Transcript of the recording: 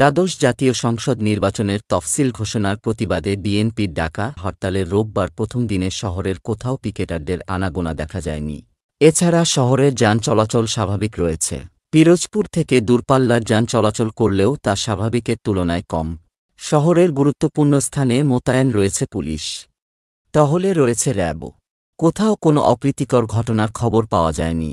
দ্বাদশ জাতীয় সংসদ নির্বাচনের তফসিল ঘোষণার প্রতিবাদে বিএনপির ডাকা হরতালের রোববার প্রথম দিনে শহরের কোথাও পিকেটারদের আনাগোনা দেখা যায়নি এছাড়া শহরের যান চলাচল স্বাভাবিক রয়েছে পিরোজপুর থেকে দূরপাল্লার যান চলাচল করলেও তা স্বাভাবিকের তুলনায় কম শহরের গুরুত্বপূর্ণ স্থানে মোতায়েন রয়েছে পুলিশ তাহলে রয়েছে র‍্যাব কোথাও কোনো অপ্রীতিকর ঘটনার খবর পাওয়া যায়নি